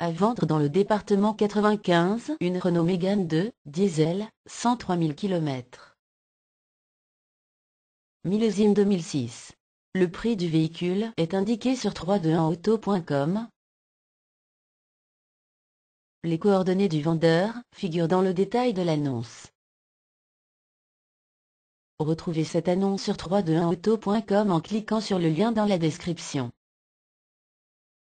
À vendre dans le département 95, une Renault Mégane 2, diesel, 103 000 km. Millésime 2006. Le prix du véhicule est indiqué sur 321auto.com. Les coordonnées du vendeur figurent dans le détail de l'annonce. Retrouvez cette annonce sur 321auto.com en cliquant sur le lien dans la description.